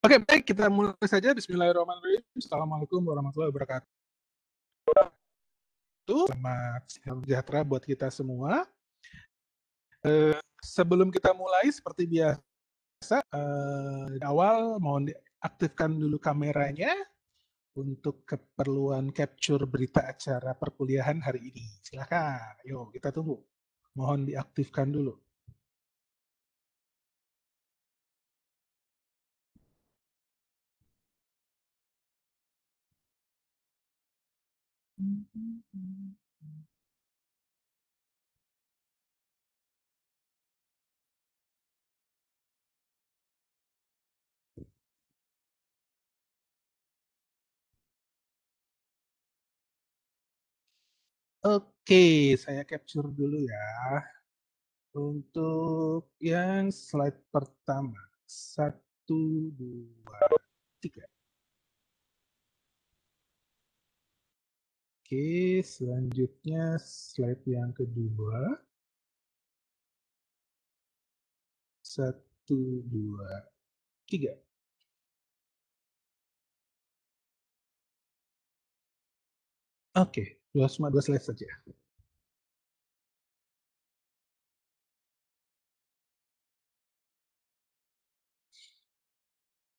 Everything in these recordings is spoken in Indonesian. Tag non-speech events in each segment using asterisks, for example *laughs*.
Oke, okay, baik kita mulai saja. Bismillahirrahmanirrahim. Assalamualaikum warahmatullahi wabarakatuh. Selamat sejahtera buat kita semua. Eh, sebelum kita mulai, seperti biasa, eh, di awal mohon diaktifkan dulu kameranya untuk keperluan capture berita acara perkuliahan hari ini. Silakan. Yuk, kita tunggu. Mohon diaktifkan dulu. Oke, saya capture dulu ya. Untuk yang slide pertama. Satu, dua, tiga. Oke, selanjutnya slide yang kedua. Satu, dua, tiga. Oke, dua, cuma dua slide saja.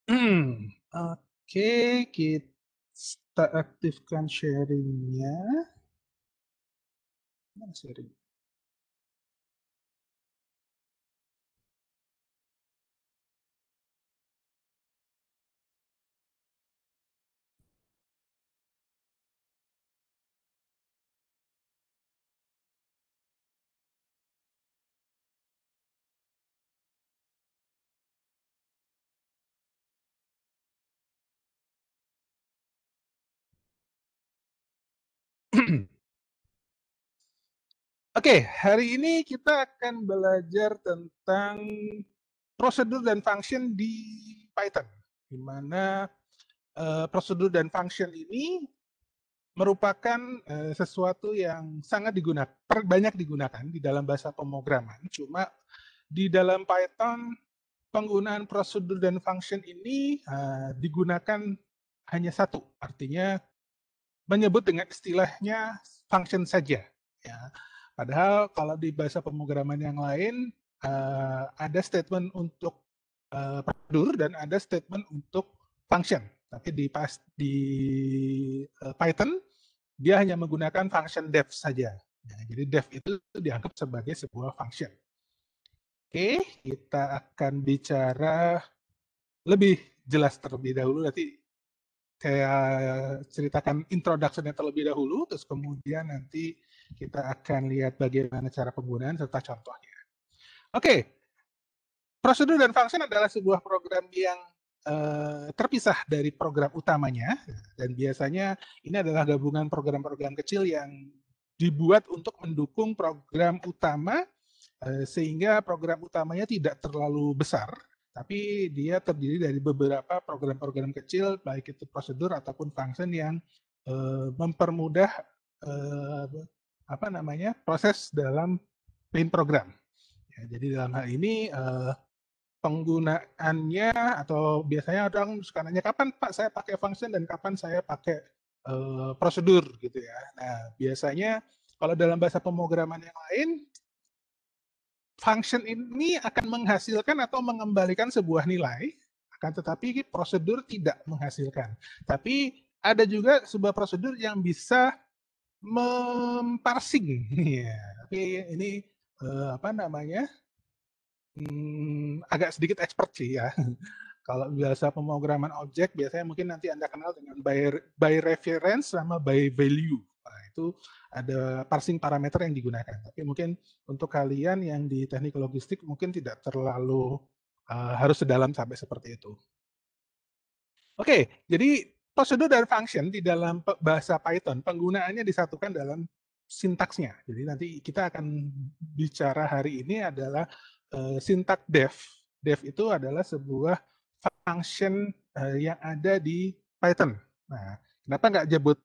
Hmm, oke, kita kita aktifkan sharingnya. Mana sharing? Oke, hari ini kita akan belajar tentang prosedur dan function di Python, di mana uh, prosedur dan function ini merupakan uh, sesuatu yang sangat digunakan, banyak digunakan di dalam bahasa pemrograman. Cuma di dalam Python penggunaan prosedur dan function ini uh, digunakan hanya satu, artinya menyebut dengan istilahnya function saja. Ya Padahal kalau di bahasa pemrograman yang lain uh, ada statement untuk uh, prosedur dan ada statement untuk function. Tapi di pas di uh, Python dia hanya menggunakan function def saja. Ya, jadi def itu dianggap sebagai sebuah function. Oke, kita akan bicara lebih jelas terlebih dahulu. Nanti saya ceritakan introduction terlebih dahulu, terus kemudian nanti kita akan lihat bagaimana cara penggunaan serta contohnya. Oke, okay. prosedur dan fungsi adalah sebuah program yang uh, terpisah dari program utamanya dan biasanya ini adalah gabungan program-program kecil yang dibuat untuk mendukung program utama uh, sehingga program utamanya tidak terlalu besar tapi dia terdiri dari beberapa program-program kecil baik itu prosedur ataupun function yang uh, mempermudah apa namanya proses dalam paint program. Ya, jadi dalam hal ini uh, penggunaannya atau biasanya orang sekarangnya kapan pak saya pakai function dan kapan saya pakai uh, prosedur gitu ya. Nah biasanya kalau dalam bahasa pemrograman yang lain function ini akan menghasilkan atau mengembalikan sebuah nilai, akan tetapi prosedur tidak menghasilkan. Tapi ada juga sebuah prosedur yang bisa memparsing ya tapi ini uh, apa namanya hmm, agak sedikit expert sih ya *laughs* kalau biasa pemrograman objek biasanya mungkin nanti anda kenal dengan by by reference sama by value nah, itu ada parsing parameter yang digunakan tapi mungkin untuk kalian yang di teknik logistik mungkin tidak terlalu uh, harus sedalam sampai seperti itu oke jadi prosedur dan function di dalam bahasa Python penggunaannya disatukan dalam sintaksnya. Jadi nanti kita akan bicara hari ini adalah uh, sintak dev. Dev itu adalah sebuah function uh, yang ada di Python. Nah, kenapa nggak jebut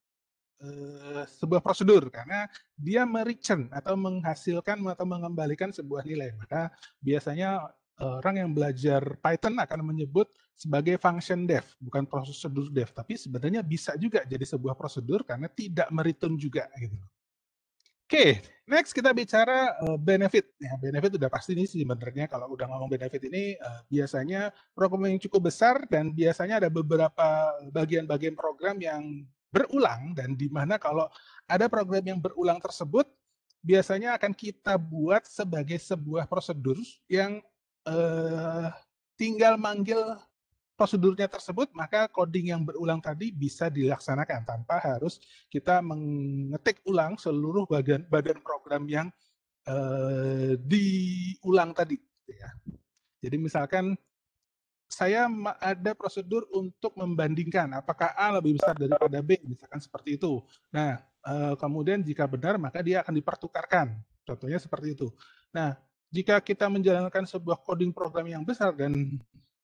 uh, sebuah prosedur? Karena dia mereturn atau menghasilkan atau mengembalikan sebuah nilai. Maka biasanya orang yang belajar Python akan menyebut sebagai function def bukan prosedur def tapi sebenarnya bisa juga jadi sebuah prosedur karena tidak meritun juga gitu. Oke, okay, next kita bicara eh, benefit. Ya, benefit sudah pasti nih sebenarnya kalau udah ngomong benefit ini eh, biasanya program yang cukup besar dan biasanya ada beberapa bagian-bagian program yang berulang dan di mana kalau ada program yang berulang tersebut biasanya akan kita buat sebagai sebuah prosedur yang eh, tinggal manggil prosedurnya tersebut, maka coding yang berulang tadi bisa dilaksanakan tanpa harus kita mengetik ulang seluruh bagian badan program yang eh, diulang tadi. Gitu ya. Jadi misalkan saya ada prosedur untuk membandingkan apakah A lebih besar daripada B, misalkan seperti itu. Nah, eh, kemudian jika benar maka dia akan dipertukarkan. Contohnya seperti itu. Nah, jika kita menjalankan sebuah coding program yang besar dan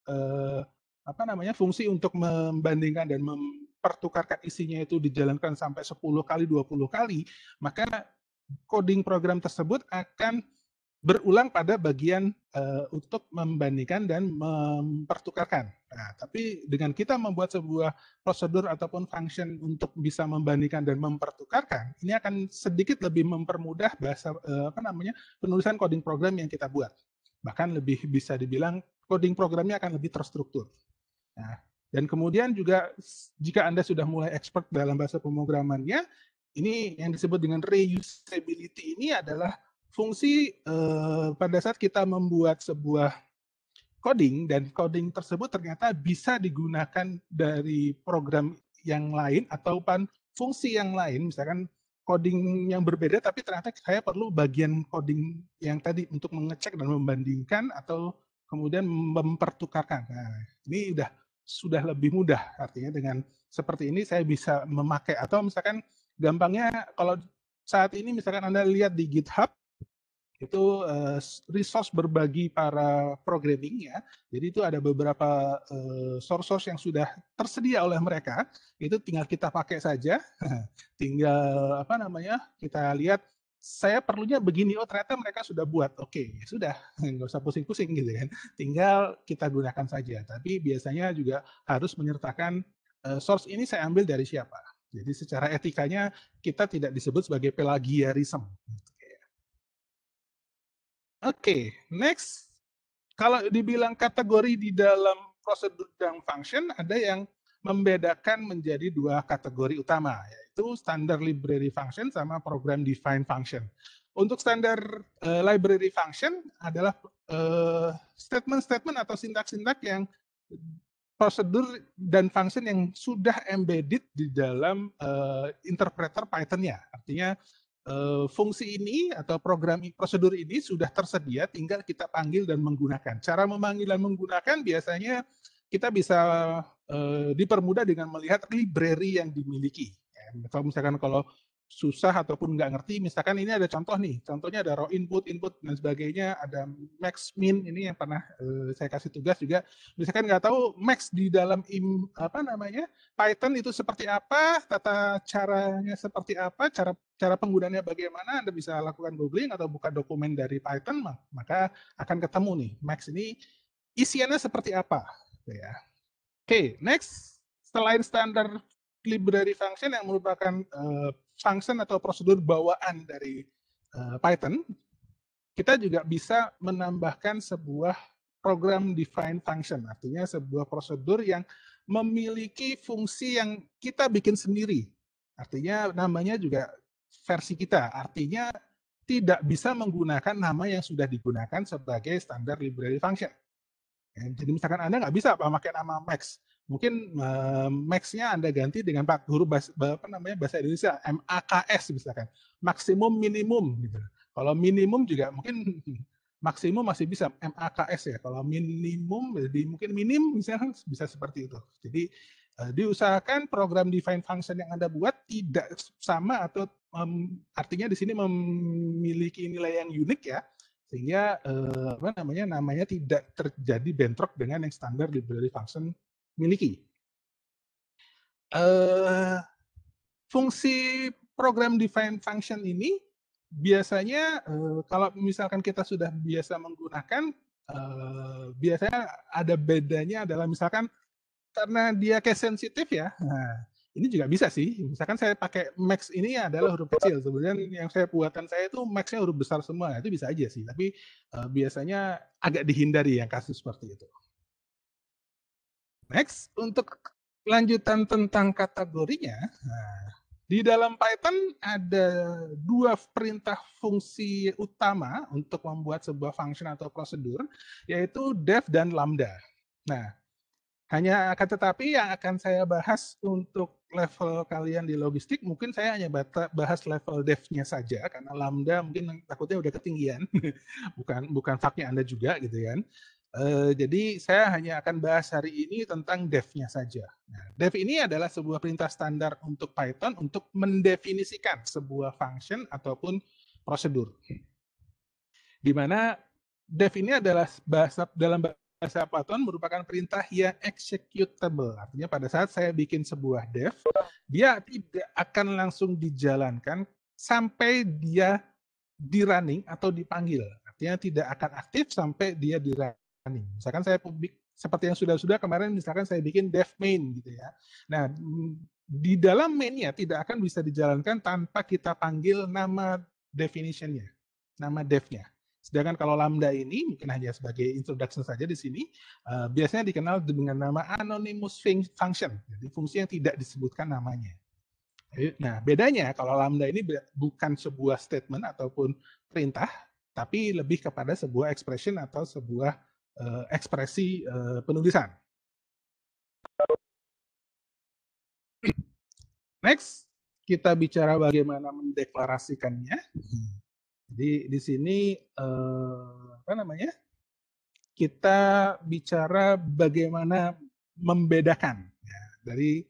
eh, apa namanya fungsi untuk membandingkan dan mempertukarkan isinya itu dijalankan sampai 10 kali 20 kali maka coding program tersebut akan berulang pada bagian uh, untuk membandingkan dan mempertukarkan. Nah, tapi dengan kita membuat sebuah prosedur ataupun function untuk bisa membandingkan dan mempertukarkan, ini akan sedikit lebih mempermudah bahasa uh, apa namanya penulisan coding program yang kita buat. Bahkan lebih bisa dibilang coding programnya akan lebih terstruktur. Nah, dan kemudian juga jika Anda sudah mulai expert dalam bahasa pemrogramannya, ini yang disebut dengan reusability ini adalah fungsi eh, pada saat kita membuat sebuah coding dan coding tersebut ternyata bisa digunakan dari program yang lain atau ataupun fungsi yang lain misalkan coding yang berbeda tapi ternyata saya perlu bagian coding yang tadi untuk mengecek dan membandingkan atau kemudian mempertukarkan. Nah, ini sudah sudah lebih mudah artinya dengan seperti ini saya bisa memakai atau misalkan gampangnya kalau saat ini misalkan Anda lihat di GitHub itu uh, resource berbagi para programming ya. Jadi itu ada beberapa eh, source-source yang sudah tersedia oleh mereka, itu tinggal kita pakai saja. *laughs* tinggal apa namanya? Kita lihat saya perlunya begini oh ternyata mereka sudah buat oke okay, ya sudah *laughs* nggak usah pusing-pusing gitu kan tinggal kita gunakan saja tapi biasanya juga harus menyertakan uh, source ini saya ambil dari siapa jadi secara etikanya kita tidak disebut sebagai pelagiarisme okay, next. Kalau dibilang kategori di dalam prosedur dan function, ada yang membedakan menjadi dua kategori utama, yaitu standar library function sama program defined function. Untuk standar uh, library function adalah eh, statement-statement uh, atau sintak-sintak yang prosedur dan function yang sudah embedded di dalam uh, interpreter Python-nya. Artinya Eh, fungsi ini atau program prosedur ini sudah tersedia, tinggal kita panggil dan menggunakan. Cara memanggil dan menggunakan biasanya kita bisa uh, dipermudah dengan melihat library yang dimiliki. Ya, misalkan kalau susah ataupun nggak ngerti. Misalkan ini ada contoh nih, contohnya ada raw input, input dan sebagainya, ada max min ini yang pernah eh, saya kasih tugas juga. Misalkan nggak tahu max di dalam im, apa namanya Python itu seperti apa, tata caranya seperti apa, cara cara penggunanya bagaimana, Anda bisa lakukan googling atau buka dokumen dari Python, maka akan ketemu nih max ini isiannya seperti apa, ya. Oke, okay, next selain standar library function yang merupakan uh, function atau prosedur bawaan dari uh, Python, kita juga bisa menambahkan sebuah program define function, artinya sebuah prosedur yang memiliki fungsi yang kita bikin sendiri. Artinya namanya juga versi kita, artinya tidak bisa menggunakan nama yang sudah digunakan sebagai standar library function. Ya, jadi misalkan Anda nggak bisa pakai nama Max, mungkin uh, max-nya Anda ganti dengan Pak Guru bahasa, apa namanya bahasa Indonesia MAKS misalkan. Maksimum minimum gitu. Kalau minimum juga mungkin *laughs* maksimum masih bisa MAKS ya. Kalau minimum jadi mungkin minim misalkan bisa seperti itu. Jadi uh, diusahakan program define function yang Anda buat tidak sama atau um, artinya di sini memiliki nilai yang unik ya sehingga eh, apa namanya namanya tidak terjadi bentrok dengan yang standar library function miliki. Uh, fungsi program define function ini biasanya uh, kalau misalkan kita sudah biasa menggunakan uh, biasanya ada bedanya adalah misalkan karena dia case sensitif ya. Nah, ini juga bisa sih. Misalkan saya pakai max ini ya adalah huruf kecil. kemudian yang saya buatan saya itu maxnya huruf besar semua. Itu bisa aja sih. Tapi uh, biasanya agak dihindari yang kasus seperti itu. Next, untuk lanjutan tentang kategorinya, nah, di dalam Python ada dua perintah fungsi utama untuk membuat sebuah function atau prosedur, yaitu def dan lambda. Nah, hanya akan tetapi yang akan saya bahas untuk level kalian di logistik, mungkin saya hanya bahas level dev-nya saja, karena lambda mungkin takutnya udah ketinggian, *laughs* bukan bukan faknya Anda juga gitu kan. Eh, jadi saya hanya akan bahas hari ini tentang dev-nya saja. Nah, dev ini adalah sebuah perintah standar untuk Python untuk mendefinisikan sebuah function ataupun prosedur. Di mana dev ini adalah bahasa dalam bahasa Python merupakan perintah yang executable. Artinya pada saat saya bikin sebuah dev, dia tidak akan langsung dijalankan sampai dia di running atau dipanggil. Artinya tidak akan aktif sampai dia di running nih. Misalkan saya publik seperti yang sudah-sudah kemarin misalkan saya bikin dev main gitu ya. Nah, di dalam mainnya tidak akan bisa dijalankan tanpa kita panggil nama definition-nya, nama dev-nya. Sedangkan kalau lambda ini mungkin hanya sebagai introduction saja di sini, uh, biasanya dikenal dengan nama anonymous function, jadi fungsi yang tidak disebutkan namanya. Nah, bedanya kalau lambda ini bukan sebuah statement ataupun perintah, tapi lebih kepada sebuah expression atau sebuah uh, ekspresi uh, penulisan. Next, kita bicara bagaimana mendeklarasikannya. Jadi di sini uh, apa namanya? Kita bicara bagaimana membedakan ya, dari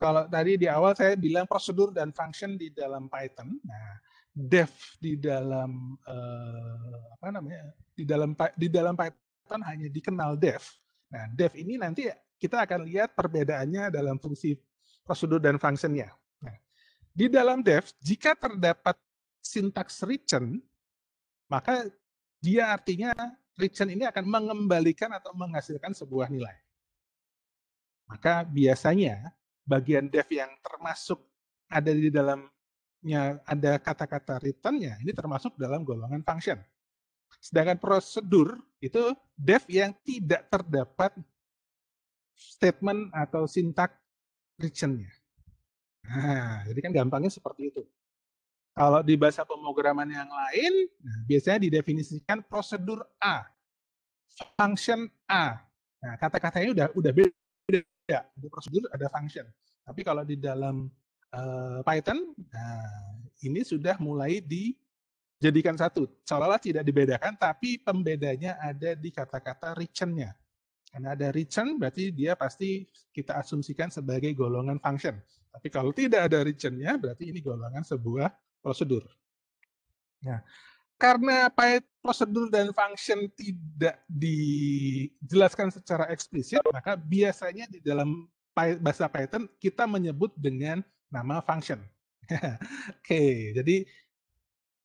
kalau tadi di awal saya bilang prosedur dan function di dalam Python. Nah, dev di dalam uh, apa namanya? di dalam di dalam Python bukan hanya dikenal dev. Nah, dev ini nanti kita akan lihat perbedaannya dalam fungsi prosedur dan fungsinya. Nah, di dalam dev, jika terdapat sintaks return, maka dia artinya return ini akan mengembalikan atau menghasilkan sebuah nilai. Maka biasanya bagian dev yang termasuk ada di dalamnya ada kata-kata returnnya ini termasuk dalam golongan function. Sedangkan prosedur itu dev yang tidak terdapat statement atau sintak restriction-nya. Nah, jadi kan gampangnya seperti itu. Kalau di bahasa pemrograman yang lain, nah, biasanya didefinisikan prosedur A, function A. Nah, kata-katanya udah udah beda. Ada prosedur, ada function. Tapi kalau di dalam uh, Python, nah, ini sudah mulai di jadikan satu. Seolah-olah tidak dibedakan, tapi pembedanya ada di kata-kata return nya Karena ada return berarti dia pasti kita asumsikan sebagai golongan function. Tapi kalau tidak ada return nya berarti ini golongan sebuah prosedur. Nah, karena prosedur dan function tidak dijelaskan secara eksplisit, maka biasanya di dalam bahasa Python kita menyebut dengan nama function. *laughs* Oke, okay, jadi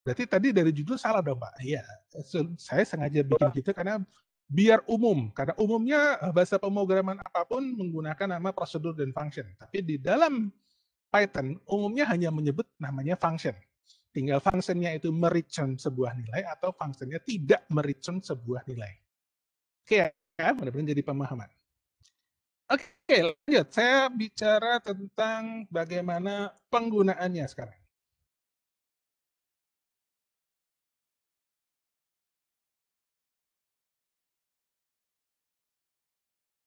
Berarti tadi dari judul salah dong, Pak. Iya, saya sengaja bikin gitu karena biar umum. Karena umumnya eh, bahasa pemrograman apapun menggunakan nama prosedur dan function. Tapi di dalam Python umumnya hanya menyebut namanya function. Tinggal functionnya itu mereturn sebuah nilai atau functionnya tidak mereturn sebuah nilai. Oke, ya, benar-benar jadi pemahaman. Oke, lanjut. Saya bicara tentang bagaimana penggunaannya sekarang.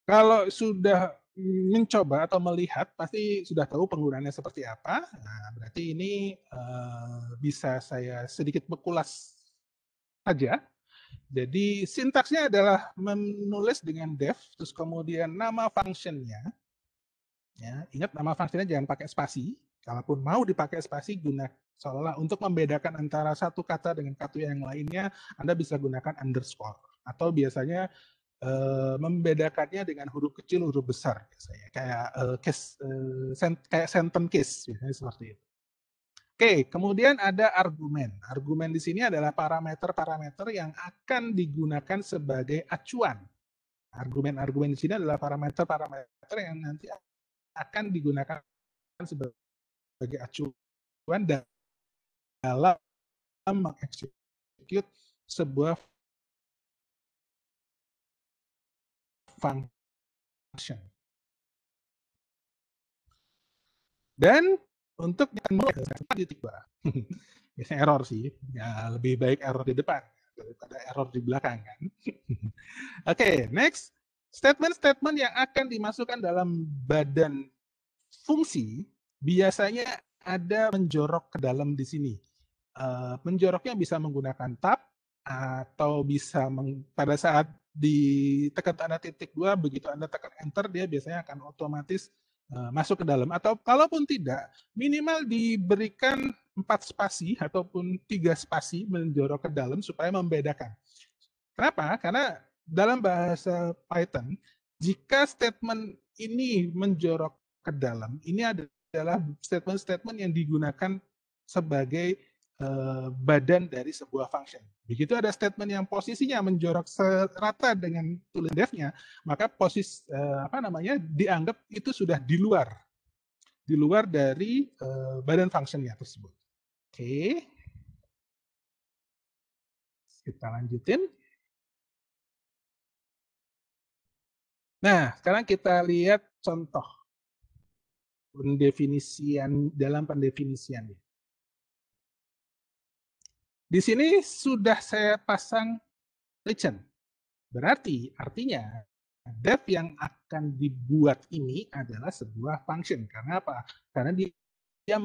Kalau sudah mencoba atau melihat pasti sudah tahu penggunaannya seperti apa. Nah, berarti ini uh, bisa saya sedikit bekulas saja. Jadi sintaksnya adalah menulis dengan def, terus kemudian nama functionnya. Ya, ingat nama functionnya jangan pakai spasi. Kalaupun mau dipakai spasi, guna seolah untuk membedakan antara satu kata dengan kata yang lainnya, Anda bisa gunakan underscore. Atau biasanya Eh, membedakannya dengan huruf kecil huruf besar biasanya kayak uh, eh, case uh, sent kayak sentence case biasanya seperti itu. Oke, kemudian ada argumen. Argumen di sini adalah parameter-parameter yang akan digunakan sebagai acuan. Argumen-argumen di sini adalah parameter-parameter yang nanti akan digunakan sebagai acuan dalam mengeksekut sebuah function. Dan untuk yang di tiba. Biasanya *laughs* error sih. Ya, lebih baik error di depan daripada error di belakang kan. *laughs* Oke, okay, next. Statement-statement yang akan dimasukkan dalam badan fungsi biasanya ada menjorok ke dalam di sini. Eh, menjoroknya bisa menggunakan tab atau bisa meng, pada saat di tekan tanda titik dua begitu Anda tekan enter dia biasanya akan otomatis uh, masuk ke dalam atau kalaupun tidak minimal diberikan empat spasi ataupun tiga spasi menjorok ke dalam supaya membedakan. Kenapa? Karena dalam bahasa Python jika statement ini menjorok ke dalam ini adalah statement-statement yang digunakan sebagai Eh, badan dari sebuah function. Begitu ada statement yang posisinya menjorok serata dengan tulen dev-nya, maka posisi uh, eh, apa namanya dianggap itu sudah di luar di luar dari uh, badan yang tersebut. Oke. Okay. Kita lanjutin. Nah, sekarang kita lihat contoh pendefinisian dalam pendefinisiannya. Di sini sudah saya pasang legend. Berarti artinya dev yang akan dibuat ini adalah sebuah function. Karena apa? Karena dia, dia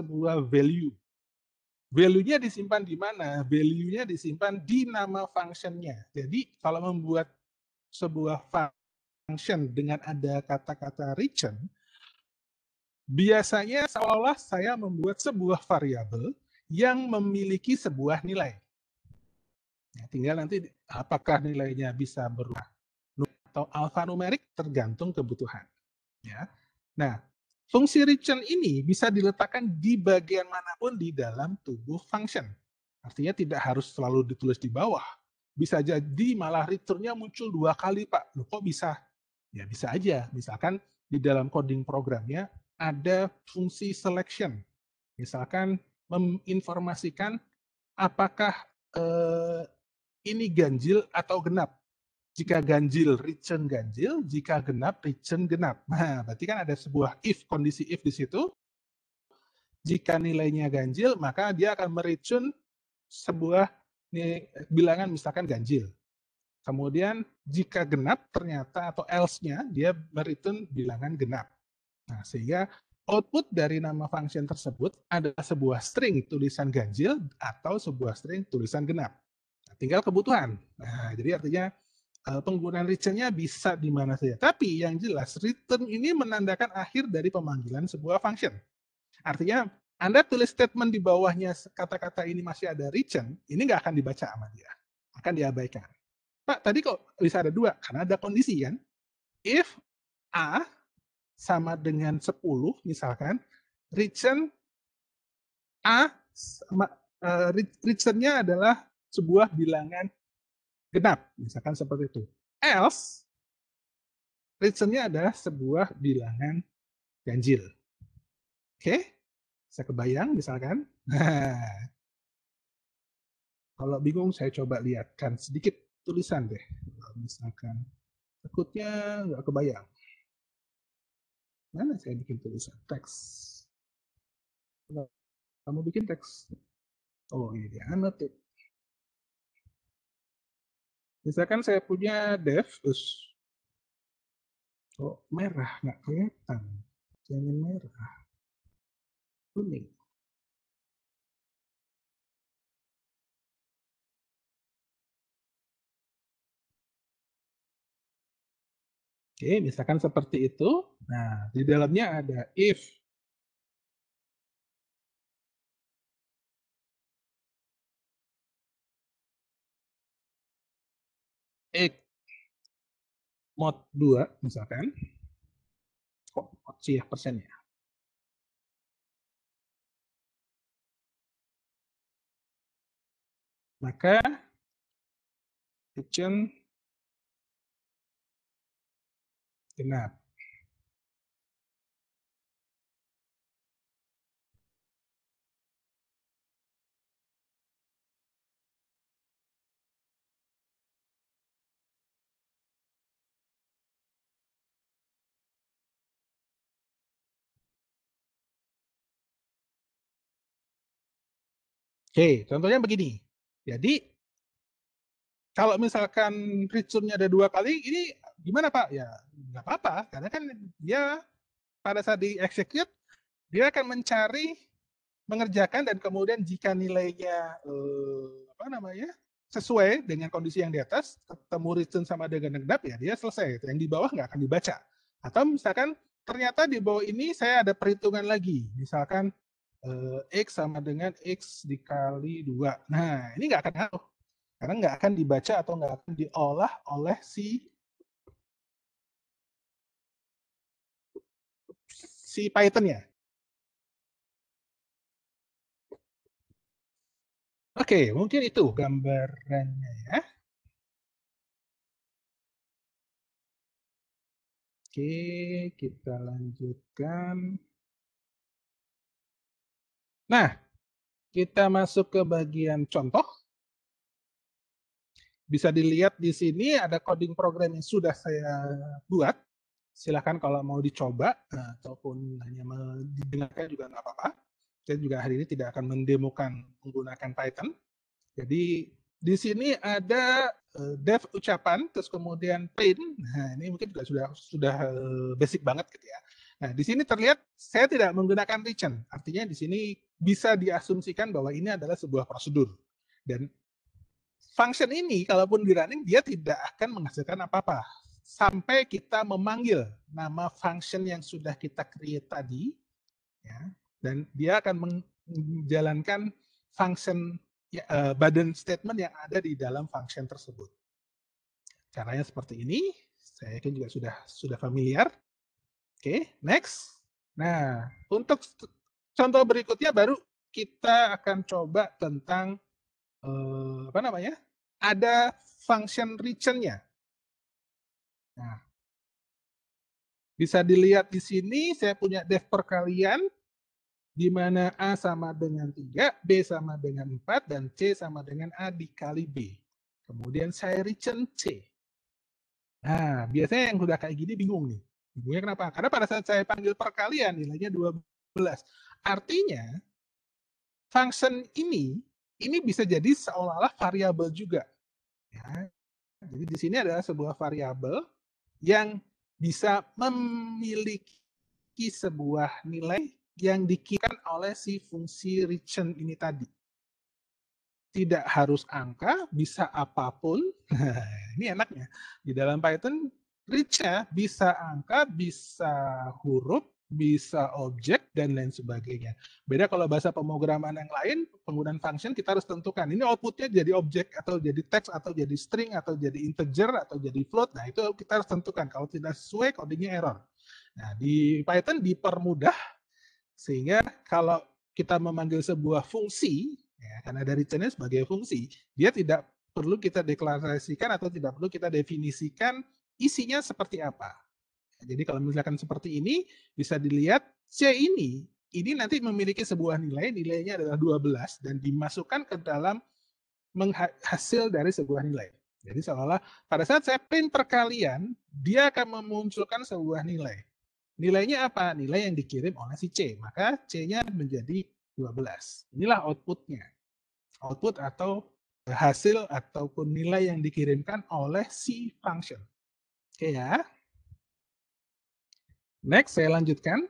sebuah value. Value-nya disimpan di mana? Value-nya disimpan di nama function-nya. Jadi kalau membuat sebuah function dengan ada kata-kata return, biasanya seolah-olah saya membuat sebuah variabel yang memiliki sebuah nilai. Ya, tinggal nanti apakah nilainya bisa berubah atau alfanumerik tergantung kebutuhan. Ya. Nah, fungsi return ini bisa diletakkan di bagian manapun di dalam tubuh function. Artinya tidak harus selalu ditulis di bawah. Bisa jadi malah returnnya muncul dua kali, Pak. Loh, kok bisa? Ya bisa aja. Misalkan di dalam coding programnya ada fungsi selection. Misalkan menginformasikan apakah eh, ini ganjil atau genap. Jika ganjil, return ganjil. Jika genap, return genap. Nah, berarti kan ada sebuah if, kondisi if di situ. Jika nilainya ganjil, maka dia akan mereturn sebuah bilangan misalkan ganjil. Kemudian jika genap ternyata atau else-nya dia mereturn bilangan genap. Nah, sehingga output dari nama function tersebut adalah sebuah string tulisan ganjil atau sebuah string tulisan genap. Nah, tinggal kebutuhan. Nah, jadi artinya eh, penggunaan return-nya bisa di mana saja. Tapi yang jelas return ini menandakan akhir dari pemanggilan sebuah function. Artinya Anda tulis statement di bawahnya kata-kata ini masih ada return, ini nggak akan dibaca sama dia. Akan diabaikan. Pak, tadi kok bisa ada dua? Karena ada kondisi kan? If A sama dengan 10 misalkan, return A sama uh, return-nya adalah sebuah bilangan genap, misalkan seperti itu. Else return-nya adalah sebuah bilangan ganjil. Oke, okay? saya kebayang misalkan. *laughs* kalau bingung saya coba lihatkan sedikit tulisan deh. Misalkan takutnya nggak kebayang. Mana saya bikin tulisan? Teks. Kamu bikin teks. Oh, ini dia annotate. Misalkan saya punya dev, terus oh, merah, nggak kelihatan. Jangan merah. Kuning. Oke, misalkan seperti itu. Nah, di dalamnya ada if, x mod 2 misalkan. Kok mod sih ya persennya? Maka kitchen genap. Oke, contohnya begini. Jadi, kalau misalkan return ada dua kali, ini gimana Pak? Ya, nggak apa-apa. Karena kan dia pada saat di-execute, dia akan mencari, mengerjakan, dan kemudian jika nilainya eh, apa namanya sesuai dengan kondisi yang di atas, ketemu return sama dengan yang genap, ya dia selesai. Yang di bawah nggak akan dibaca. Atau misalkan ternyata di bawah ini saya ada perhitungan lagi. Misalkan Eh, X sama dengan X dikali dua. Nah, ini nggak akan ngaruh. Karena nggak akan dibaca atau nggak akan diolah oleh si si Python-nya. Oke, mungkin itu gambarannya ya. Oke, kita lanjutkan. Nah, kita masuk ke bagian contoh. Bisa dilihat di sini ada coding program yang sudah saya buat. Silahkan kalau mau dicoba eh, ataupun hanya didengarkan juga nggak apa-apa. Saya juga hari ini tidak akan mendemokan menggunakan Python. Jadi di sini ada eh, dev ucapan, terus kemudian print. Nah, ini mungkin juga sudah sudah eh, basic banget gitu ya. Nah, di sini terlihat saya tidak menggunakan region. Artinya di sini bisa diasumsikan bahwa ini adalah sebuah prosedur. Dan function ini kalaupun di running dia tidak akan menghasilkan apa-apa sampai kita memanggil nama function yang sudah kita create tadi ya dan dia akan menjalankan function ya, uh, eh, badan statement yang ada di dalam function tersebut. Caranya seperti ini, saya yakin juga sudah sudah familiar. Oke, okay, next. Nah, untuk contoh berikutnya baru kita akan coba tentang eh, apa namanya? Ada function return Nah, bisa dilihat di sini saya punya dev perkalian di mana A sama dengan 3, B sama dengan 4, dan C sama dengan A dikali B. Kemudian saya return C. Nah, biasanya yang sudah kayak gini bingung nih. Bingungnya kenapa? Karena pada saat saya panggil perkalian nilainya 12. Artinya, function ini ini bisa jadi seolah-olah variabel juga. Ya. Jadi di sini adalah sebuah variabel yang bisa memiliki sebuah nilai yang dikirakan oleh si fungsi return ini tadi. Tidak harus angka, bisa apapun. *laughs* ini enaknya. Di dalam Python, reach bisa angka, bisa huruf, bisa objek dan lain sebagainya. Beda kalau bahasa pemrograman yang lain, penggunaan function kita harus tentukan. Ini outputnya jadi objek atau jadi text atau jadi string atau jadi integer atau jadi float. Nah itu kita harus tentukan. Kalau tidak sesuai codingnya error. Nah di Python dipermudah sehingga kalau kita memanggil sebuah fungsi, ya, karena dari jenis sebagai fungsi, dia tidak perlu kita deklarasikan atau tidak perlu kita definisikan isinya seperti apa. Jadi kalau misalkan seperti ini bisa dilihat C ini ini nanti memiliki sebuah nilai, nilainya adalah 12 dan dimasukkan ke dalam hasil dari sebuah nilai. Jadi seolah olah pada saat saya print perkalian, dia akan memunculkan sebuah nilai. Nilainya apa? Nilai yang dikirim oleh si C. Maka C-nya menjadi 12. Inilah outputnya. Output atau hasil ataupun nilai yang dikirimkan oleh si function. Oke ya. Next, saya lanjutkan.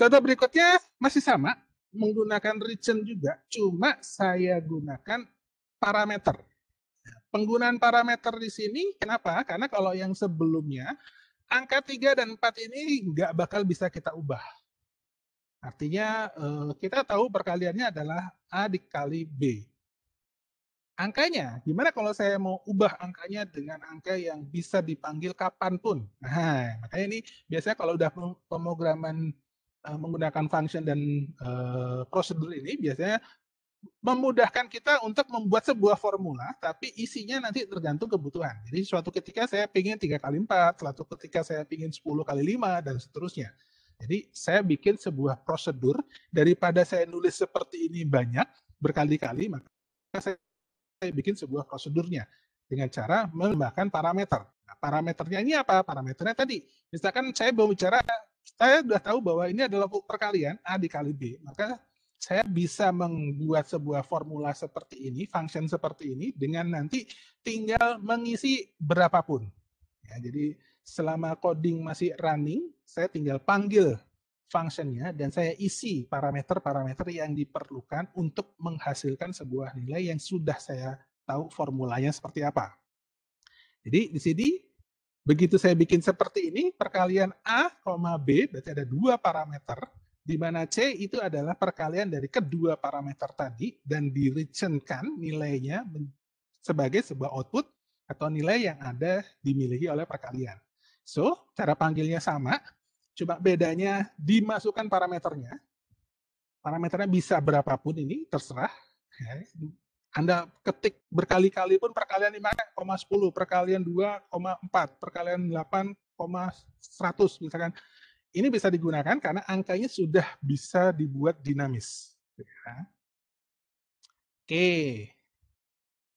Contoh berikutnya masih sama, menggunakan region juga, cuma saya gunakan parameter. Penggunaan parameter di sini, kenapa? Karena kalau yang sebelumnya, angka 3 dan 4 ini nggak bakal bisa kita ubah. Artinya eh, kita tahu perkaliannya adalah A dikali B angkanya. Gimana kalau saya mau ubah angkanya dengan angka yang bisa dipanggil kapanpun? Nah, makanya ini biasanya kalau udah pemrograman uh, menggunakan function dan uh, prosedur ini biasanya memudahkan kita untuk membuat sebuah formula, tapi isinya nanti tergantung kebutuhan. Jadi suatu ketika saya pingin tiga kali empat suatu ketika saya pingin 10 kali lima dan seterusnya. Jadi saya bikin sebuah prosedur, daripada saya nulis seperti ini banyak, berkali-kali, maka saya bikin sebuah prosedurnya dengan cara menambahkan parameter. Nah, parameternya ini apa? Parameternya tadi, misalkan saya mau bicara, saya sudah tahu bahwa ini adalah perkalian A dikali B, maka saya bisa membuat sebuah formula seperti ini, function seperti ini, dengan nanti tinggal mengisi berapapun. Ya, jadi selama coding masih running, saya tinggal panggil functionnya dan saya isi parameter-parameter yang diperlukan untuk menghasilkan sebuah nilai yang sudah saya tahu formulanya seperti apa. Jadi di sini begitu saya bikin seperti ini perkalian A, B berarti ada dua parameter di mana C itu adalah perkalian dari kedua parameter tadi dan direcenkan nilainya sebagai sebuah output atau nilai yang ada dimiliki oleh perkalian. So, cara panggilnya sama, Coba bedanya dimasukkan parameternya. Parameternya bisa berapapun ini, terserah. Ya. Anda ketik berkali-kali pun perkalian 5,10, perkalian 2,4, perkalian 8,100 misalkan. Ini bisa digunakan karena angkanya sudah bisa dibuat dinamis. Ya. Oke,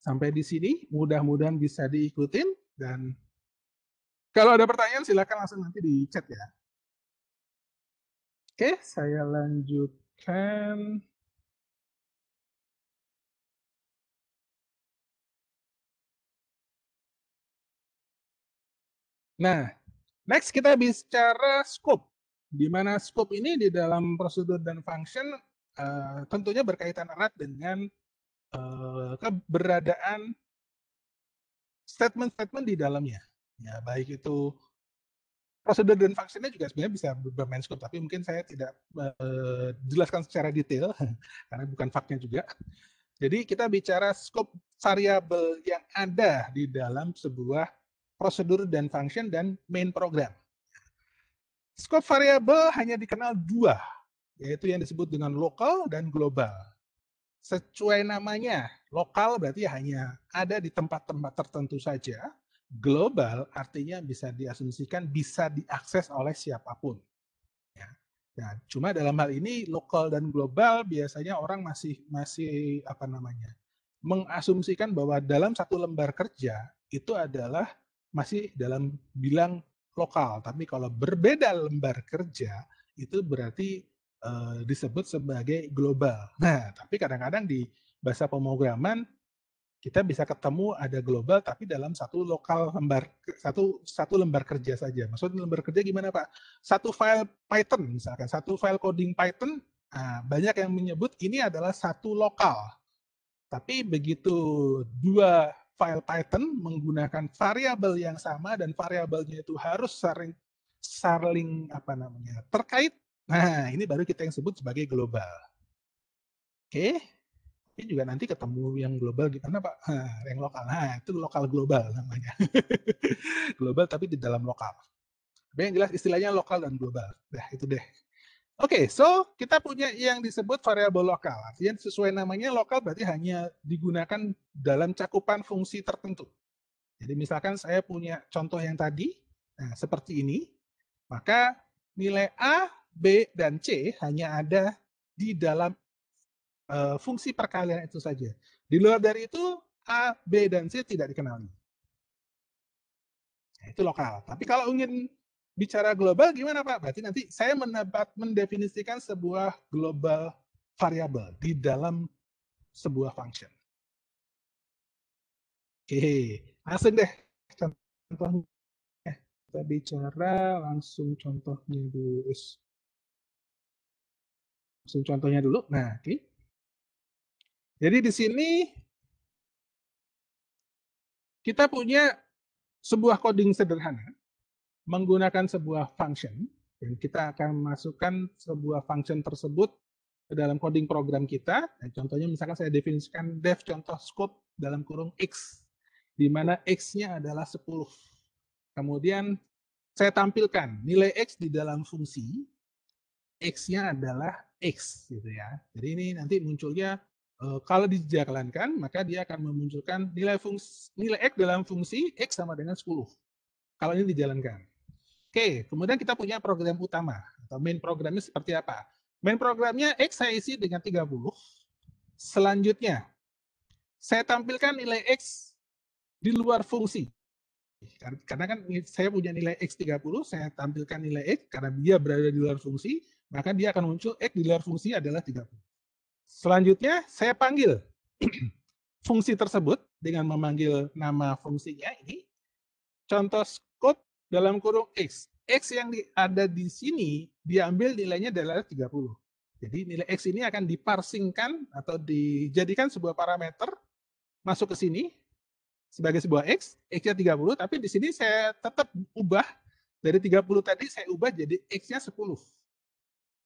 sampai di sini mudah-mudahan bisa diikutin dan kalau ada pertanyaan silakan langsung nanti di chat ya. Oke, saya lanjutkan. Nah, next kita bicara scope. Di mana scope ini di dalam prosedur dan function uh, tentunya berkaitan erat dengan uh, keberadaan statement-statement di dalamnya. Ya, baik itu prosedur dan vaksinnya juga sebenarnya bisa bermain scope, tapi mungkin saya tidak uh, jelaskan secara detail *laughs* karena bukan faknya juga. Jadi kita bicara scope variabel yang ada di dalam sebuah prosedur dan function dan main program. Scope variabel hanya dikenal dua, yaitu yang disebut dengan lokal dan global. Sesuai namanya, lokal berarti hanya ada di tempat-tempat tertentu saja, global artinya bisa diasumsikan bisa diakses oleh siapapun. Ya. ya cuma dalam hal ini lokal dan global biasanya orang masih masih apa namanya mengasumsikan bahwa dalam satu lembar kerja itu adalah masih dalam bilang lokal. Tapi kalau berbeda lembar kerja itu berarti eh, disebut sebagai global. Nah, tapi kadang-kadang di bahasa pemrograman kita bisa ketemu ada global tapi dalam satu lokal lembar satu satu lembar kerja saja. Maksudnya lembar kerja gimana Pak? Satu file Python misalkan, satu file coding Python, nah, banyak yang menyebut ini adalah satu lokal. Tapi begitu dua file Python menggunakan variabel yang sama dan variabelnya itu harus saling saling apa namanya terkait. Nah ini baru kita yang sebut sebagai global. Oke. Okay ini juga nanti ketemu yang global gimana gitu. Pak? Nah, yang lokal, nah itu lokal global namanya. *laughs* global tapi di dalam lokal. Tapi yang jelas istilahnya lokal dan global. Nah itu deh. Oke, okay, so kita punya yang disebut variabel lokal. Artinya sesuai namanya lokal berarti hanya digunakan dalam cakupan fungsi tertentu. Jadi misalkan saya punya contoh yang tadi, nah seperti ini, maka nilai A, B, dan C hanya ada di dalam Eh, fungsi perkalian itu saja. Di luar dari itu A, B, dan C tidak dikenali. Nah, itu lokal. Tapi kalau ingin bicara global gimana Pak? Berarti nanti saya mendapat, mendefinisikan sebuah global variabel di dalam sebuah function. Oke, langsung deh contohnya. Kita bicara langsung contohnya dulu. Langsung contohnya dulu. Nah, oke. Jadi di sini kita punya sebuah coding sederhana menggunakan sebuah function dan kita akan masukkan sebuah function tersebut ke dalam coding program kita. Nah, contohnya misalkan saya definisikan dev contoh scope dalam kurung x, di mana x-nya adalah 10. Kemudian saya tampilkan nilai x di dalam fungsi, x-nya adalah x gitu ya. Jadi ini nanti munculnya Eh, kalau dijalankan, maka dia akan memunculkan nilai fungsi, nilai X dalam fungsi X sama dengan 10. Kalau ini dijalankan. Oke, kemudian kita punya program utama. Atau main programnya seperti apa? Main programnya X saya isi dengan 30. Selanjutnya, saya tampilkan nilai X di luar fungsi. Karena kan saya punya nilai X30, saya tampilkan nilai X, karena dia berada di luar fungsi, maka dia akan muncul X di luar fungsi adalah 30. Selanjutnya saya panggil *clears throat* fungsi tersebut dengan memanggil nama fungsinya ini. Contoh scope dalam kurung X. X yang di, ada di sini diambil nilainya adalah 30. Jadi nilai X ini akan diparsingkan atau dijadikan sebuah parameter masuk ke sini sebagai sebuah X, X-nya 30, tapi di sini saya tetap ubah dari 30 tadi saya ubah jadi X-nya 10.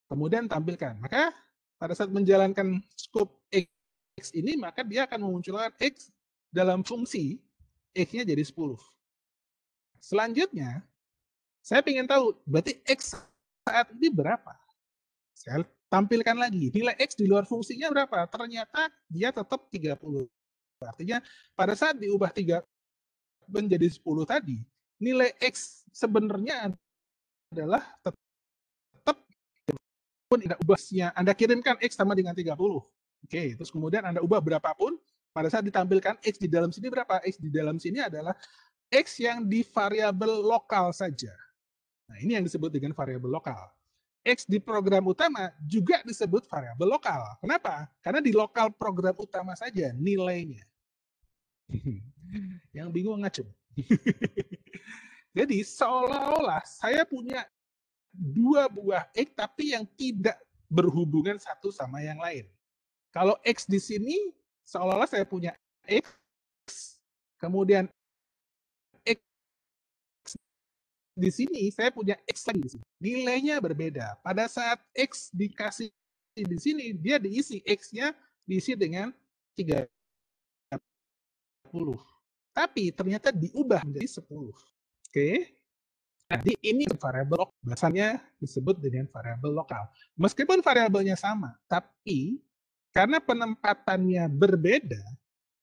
Kemudian tampilkan. Maka pada saat menjalankan scope X ini, maka dia akan memunculkan X dalam fungsi X-nya jadi 10. Selanjutnya, saya ingin tahu, berarti X saat ini berapa? Saya tampilkan lagi, nilai X di luar fungsinya berapa? Ternyata dia tetap 30. Artinya pada saat diubah 3 menjadi 10 tadi, nilai X sebenarnya adalah tetap pun Anda ubahnya, Anda kirimkan X sama dengan 30. Oke, okay. terus kemudian Anda ubah berapapun, pada saat ditampilkan X di dalam sini berapa? X di dalam sini adalah X yang di variabel lokal saja. Nah, ini yang disebut dengan variabel lokal. X di program utama juga disebut variabel lokal. Kenapa? Karena di lokal program utama saja nilainya. *laughs* Yang bingung ngacem. *laughs* Jadi seolah-olah saya punya dua buah X tapi yang tidak berhubungan satu sama yang lain. Kalau X di sini, seolah-olah saya punya X, kemudian X di sini, saya punya X lagi di sini. Nilainya berbeda. Pada saat X dikasih di sini, dia diisi X-nya diisi dengan 30. Tapi ternyata diubah menjadi 10. Oke. Okay. Jadi ini variabel lokal, bahasanya disebut dengan variabel lokal. Meskipun variabelnya sama, tapi karena penempatannya berbeda,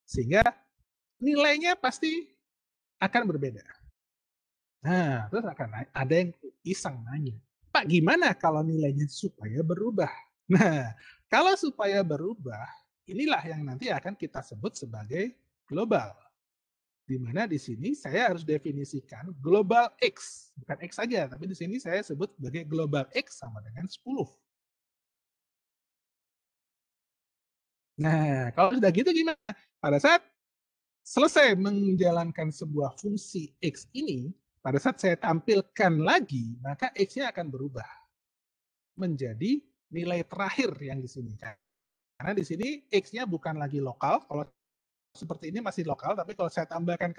sehingga nilainya pasti akan berbeda. Nah, terus akan ada yang iseng nanya, Pak gimana kalau nilainya supaya berubah? Nah, kalau supaya berubah, inilah yang nanti akan kita sebut sebagai global di mana di sini saya harus definisikan global X. Bukan X saja, tapi di sini saya sebut sebagai global X sama dengan 10. Nah, kalau sudah gitu gimana? Pada saat selesai menjalankan sebuah fungsi X ini, pada saat saya tampilkan lagi, maka X-nya akan berubah menjadi nilai terakhir yang di sini. Karena di sini X-nya bukan lagi lokal, kalau seperti ini masih lokal, tapi kalau saya tambahkan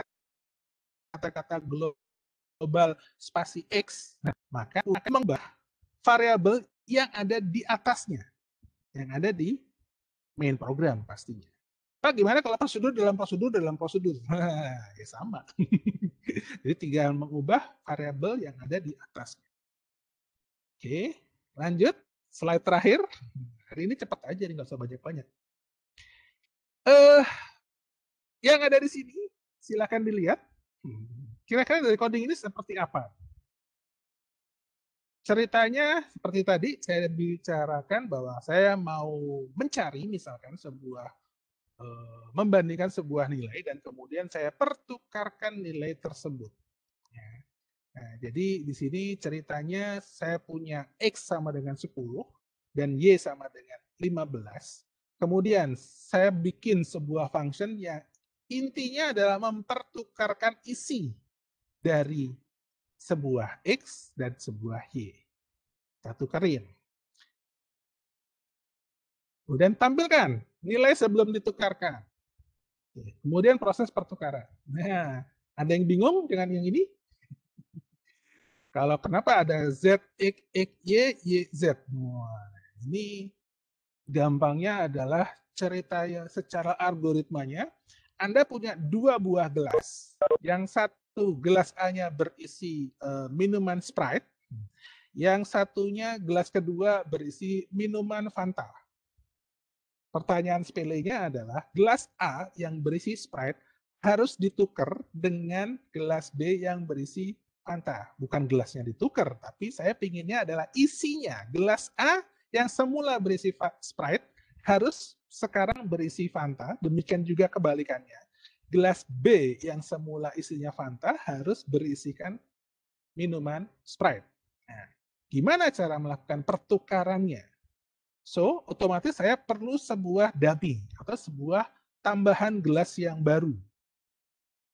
kata-kata global spasi X, nah, maka akan mengubah variabel yang ada di atasnya, yang ada di main program pastinya. Pak, gimana kalau prosedur dalam prosedur dalam prosedur? *laughs* ya sama. *laughs* Jadi tinggal mengubah variabel yang ada di atasnya. Oke, lanjut. Slide terakhir. Hari ini cepat aja, nggak usah banyak-banyak. uh, yang ada di sini silahkan dilihat. Hmm. Kira-kira dari coding ini seperti apa? Ceritanya seperti tadi saya bicarakan bahwa saya mau mencari misalkan sebuah e, membandingkan sebuah nilai dan kemudian saya pertukarkan nilai tersebut. Ya. Nah, jadi di sini ceritanya saya punya x sama dengan 10 dan y sama dengan 15. Kemudian saya bikin sebuah function yang Intinya adalah mempertukarkan isi dari sebuah X dan sebuah Y. Kita tukerin. Kemudian tampilkan nilai sebelum ditukarkan. Kemudian proses pertukaran. Nah, ada yang bingung dengan yang ini? *laughs* Kalau kenapa ada Z, X, X, Y, Y, Z. Wah, ini gampangnya adalah cerita secara algoritmanya anda punya dua buah gelas. Yang satu gelas A-nya berisi uh, minuman Sprite, yang satunya gelas kedua berisi minuman Fanta. Pertanyaan sepelenya adalah, gelas A yang berisi Sprite harus ditukar dengan gelas B yang berisi Fanta. Bukan gelasnya ditukar, tapi saya pinginnya adalah isinya. Gelas A yang semula berisi Sprite harus sekarang berisi Fanta, demikian juga kebalikannya. Gelas B yang semula isinya Fanta harus berisikan minuman Sprite. Nah, gimana cara melakukan pertukarannya? So, otomatis saya perlu sebuah dummy atau sebuah tambahan gelas yang baru.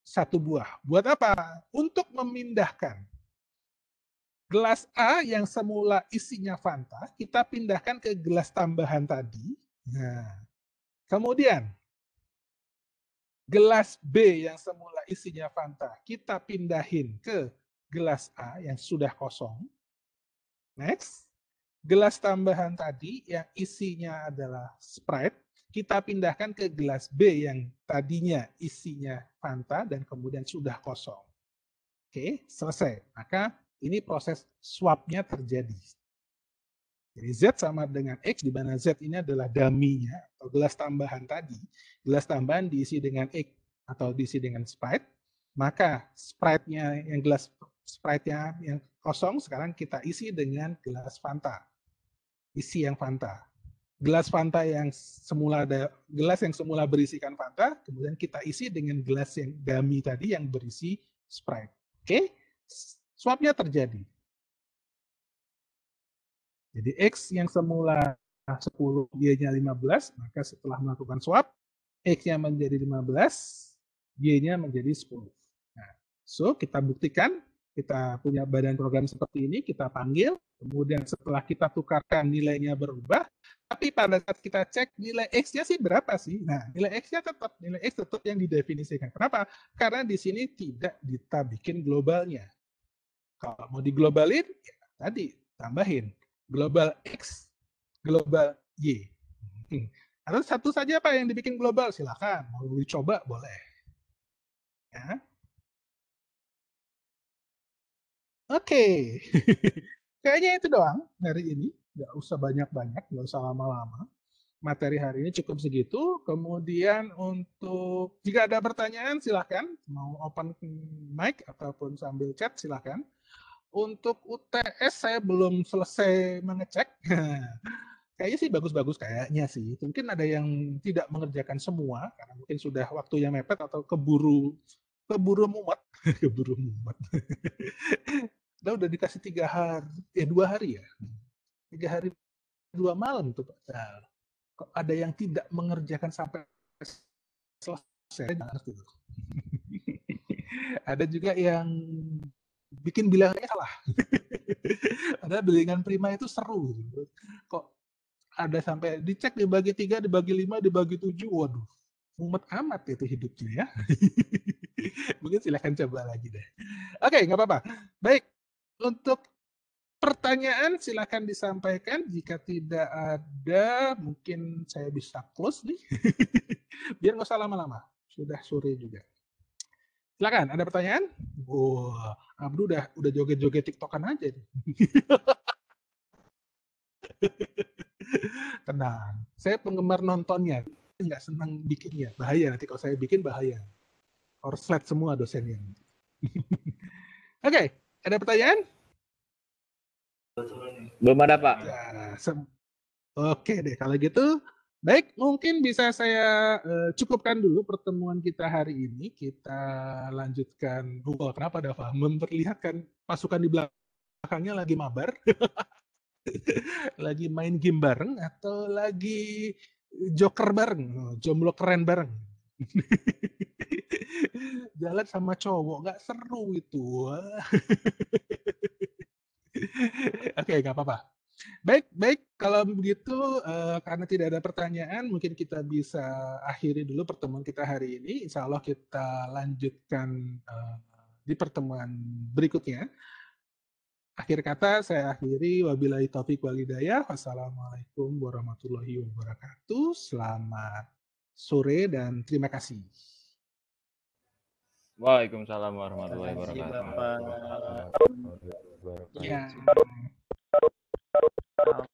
Satu buah. Buat apa? Untuk memindahkan gelas A yang semula isinya Fanta, kita pindahkan ke gelas tambahan tadi. Nah, Kemudian, gelas B yang semula isinya Fanta, kita pindahin ke gelas A yang sudah kosong. Next, gelas tambahan tadi yang isinya adalah Sprite, kita pindahkan ke gelas B yang tadinya isinya Fanta dan kemudian sudah kosong. Oke, selesai. Maka ini proses swapnya terjadi. Jadi Z sama dengan X di mana Z ini adalah daminya atau gelas tambahan tadi. Gelas tambahan diisi dengan X atau diisi dengan Sprite. Maka Sprite-nya yang gelas Sprite-nya yang kosong sekarang kita isi dengan gelas Fanta. Isi yang Fanta. Gelas Fanta yang semula ada gelas yang semula berisikan Fanta, kemudian kita isi dengan gelas yang dami tadi yang berisi Sprite. Oke? Okay? Swapnya terjadi jadi X yang semula 10, Y-nya 15, maka setelah melakukan swap, X-nya menjadi 15, Y-nya menjadi 10. Nah, so kita buktikan, kita punya badan program seperti ini, kita panggil, kemudian setelah kita tukarkan nilainya berubah, tapi pada saat kita cek nilai X-nya sih berapa sih? Nah, nilai X-nya tetap, nilai X tetap yang didefinisikan. Kenapa? Karena di sini tidak kita bikin globalnya. Kalau mau diglobalin, ya tadi, tambahin global X, global Y. Hmm. Atau satu saja apa yang dibikin global, silakan. Mau dicoba boleh. Ya. Oke. Okay. *laughs* Kayaknya itu doang hari ini. Gak usah banyak-banyak, gak usah lama-lama. Materi hari ini cukup segitu. Kemudian untuk jika ada pertanyaan silahkan. Mau open mic ataupun sambil chat silahkan. Untuk UTS saya belum selesai mengecek. *laughs* kayaknya sih bagus-bagus kayaknya sih. Mungkin ada yang tidak mengerjakan semua karena mungkin sudah waktu yang mepet atau keburu keburu mumet, *laughs* keburu mumet. Nah, *laughs* udah dikasih tiga hari, ya dua hari ya, tiga hari dua malam tuh Pak. Nah, ada yang tidak mengerjakan sampai selesai, ada juga yang bikin bilangnya salah. *laughs* ada bilangan prima itu seru. Kok ada sampai dicek dibagi tiga, dibagi lima, dibagi tujuh. Waduh, mumet amat itu hidupnya ya. *laughs* Mungkin silahkan coba lagi deh. Oke, nggak apa-apa. Baik, untuk pertanyaan silahkan disampaikan. Jika tidak ada, mungkin saya bisa close nih. *laughs* Biar nggak usah lama-lama. Sudah sore juga. Silakan, ada pertanyaan? Wah, Abdu udah udah joget-joget TikTokan aja nih. *laughs* Tenang, saya penggemar nontonnya, nggak senang bikinnya. Bahaya nanti kalau saya bikin bahaya. Korslet semua dosennya. *laughs* Oke, okay, ada pertanyaan? Belum ada, Pak. Ya, Oke okay deh, kalau gitu Baik, mungkin bisa saya eh, cukupkan dulu pertemuan kita hari ini. Kita lanjutkan Google kenapa Dava memperlihatkan pasukan di belakangnya lagi mabar, *laughs* lagi main game bareng atau lagi joker bareng, oh, jomblo keren bareng. *laughs* Jalan sama cowok nggak seru itu. *laughs* Oke, okay, nggak apa-apa. Baik, baik. Kalau begitu, uh, karena tidak ada pertanyaan, mungkin kita bisa akhiri dulu pertemuan kita hari ini. Insya Allah kita lanjutkan uh, di pertemuan berikutnya. Akhir kata, saya akhiri. Wabillahi taufiq wal hidayah. Wassalamualaikum warahmatullahi wabarakatuh. Selamat sore dan terima kasih. Waalaikumsalam warahmatullahi wabarakatuh. Ya. No.